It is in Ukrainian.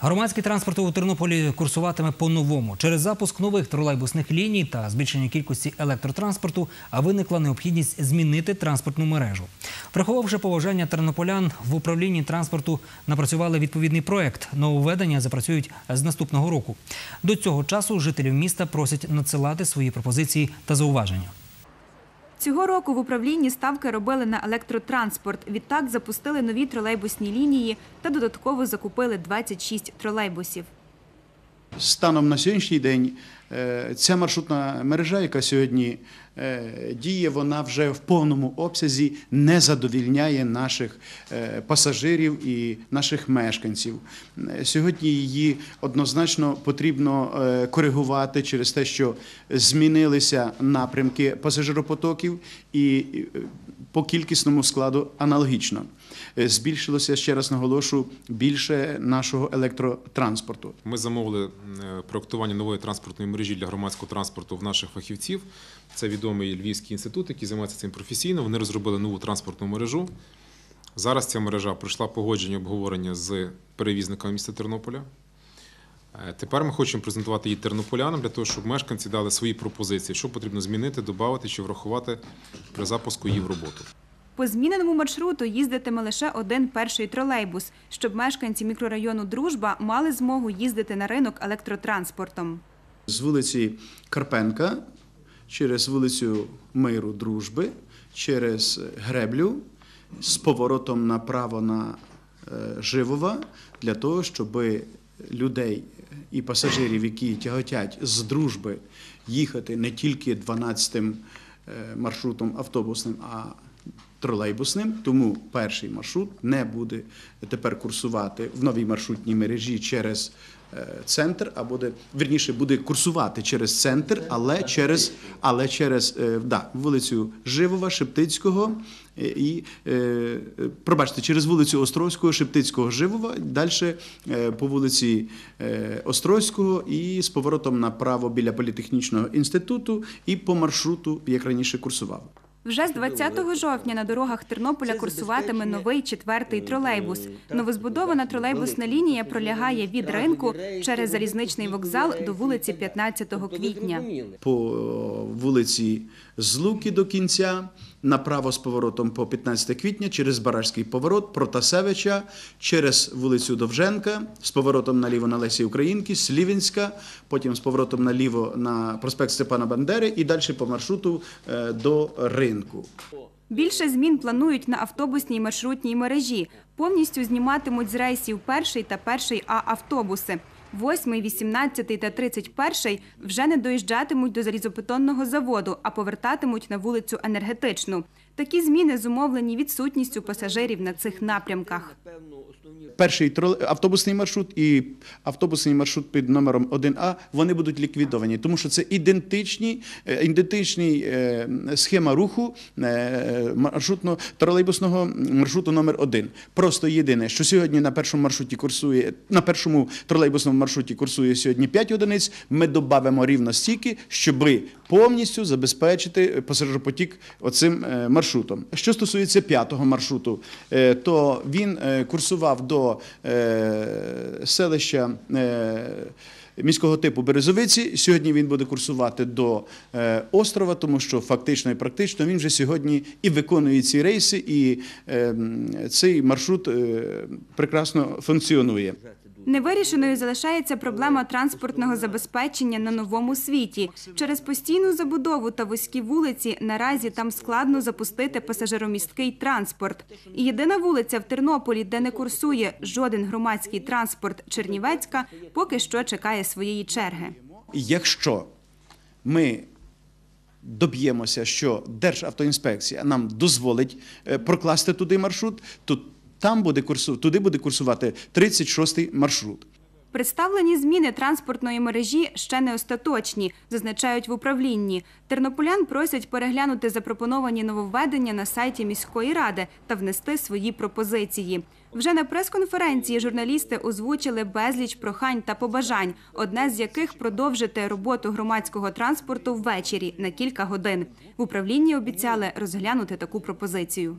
Громадський транспорт у Тернополі курсуватиме по-новому. Через запуск нових тролейбусних ліній та збільшення кількості електротранспорту виникла необхідність змінити транспортну мережу. Враховавши поважання тернополян, в управлінні транспорту напрацювали відповідний проект. Нововведення запрацюють з наступного року. До цього часу жителів міста просять надсилати свої пропозиції та зауваження. Цього року в управлінні ставки робили на електротранспорт. Відтак запустили нові тролейбусні лінії та додатково закупили 26 тролейбусів. Станом на сьогоднішній день е, ця маршрутна мережа, яка сьогодні Е, діє, вона вже в повному обсязі не задовільняє наших е, пасажирів і наших мешканців. Е, сьогодні її однозначно потрібно коригувати через те, що змінилися напрямки пасажиропотоків і по кількісному складу аналогічно. Збільшилося ще раз наголошу більше нашого електротранспорту. Ми замовили проектування нової транспортної мережі для громадського транспорту в наших фахівців. Це відомо відомий Львівський інститут, який займається цим професійно. Вони розробили нову транспортну мережу. Зараз ця мережа пройшла погодження обговорення з перевізниками міста Тернополя. Е, тепер ми хочемо презентувати її тернополянам для того, щоб мешканці дали свої пропозиції, що потрібно змінити, додати чи врахувати при запуску її в роботу. По зміненому маршруту їздитиме лише один перший тролейбус, щоб мешканці мікрорайону Дружба мали змогу їздити на ринок електротранспортом. З вулиці Карпенка через вулицю Миру Дружби, через греблю з поворотом направо на е, Живова для того, щоб людей і пасажирів, які тяготять з дружби, їхати не тільки 12-м е, маршрутом автобусним, а тролейбусним. Тому перший маршрут не буде тепер курсувати в новій маршрутній мережі через Е, центр, а буде верніше буде курсувати через центр, але через але через е, да, вулицю Живова, Шептицького е, і пробачте через вулицю Острозького, Шептицького, Живова, далі по вулиці Острозького і з поворотом направо біля політехнічного інституту, і по маршруту, як раніше курсував. Вже з 20 жовтня на дорогах Тернополя курсуватиме новий четвертий тролейбус. Новозбудована тролейбусна лінія пролягає від ринку через залізничний вокзал до вулиці 15 квітня. По е, вулиці Злуки до кінця направо з поворотом по 15 квітня, через Баражський поворот, Протасевича, через вулицю Довженка, з поворотом наліво на Лесі Українки, Слівінська, потім з поворотом наліво на проспект Степана Бандери і далі по маршруту е, до ринку. Більше змін планують на автобусній маршрутній мережі. Повністю зніматимуть з рейсів перший та перший А автобуси. 8, 18 та 31 вже не доїжджатимуть до залізобетонного заводу, а повертатимуть на вулицю енергетичну. Такі зміни зумовлені відсутністю пасажирів на цих напрямках перший автобусний маршрут і автобусний маршрут під номером 1А вони будуть ліквідовані, тому що це ідентичні е, ідентичний е, схема руху е, маршрутно тролейбусного маршруту номер 1 Просто єдине, що сьогодні на першому маршруті курсує на першому тролейбусному маршруті курсує сьогодні 5 одиниць. Ми додамо рівно стільки, щоби повністю забезпечити пасажиропотік оцим е, маршрутом. Що стосується п'ятого маршруту, е, то він е, курсував до селища. Міського типу Березовиці сьогодні він буде курсувати до острова, тому що фактично і практично він вже сьогодні і виконує ці рейси, і ем, цей маршрут прекрасно функціонує. Невирішеною залишається проблема транспортного забезпечення на новому світі. Через постійну забудову та вузькі вулиці наразі там складно запустити пасажиромісткий транспорт. І єдина вулиця в Тернополі, де не курсує жоден громадський транспорт Чернівецька, поки що чекає своєї черги. Якщо ми доб'ємося, що Державтоінспекція нам дозволить е, прокласти туди маршрут, то там буде курсу, туди буде курсувати 36-й маршрут. Представлені зміни транспортної мережі ще не остаточні, зазначають в управлінні. Тернополян просять переглянути запропоновані нововведення на сайті міської ради та внести свої пропозиції. Вже на прес-конференції журналісти озвучили безліч прохань та побажань, одне з яких продовжити роботу громадського транспорту ввечері на кілька годин. В управлінні обіцяли розглянути таку пропозицію.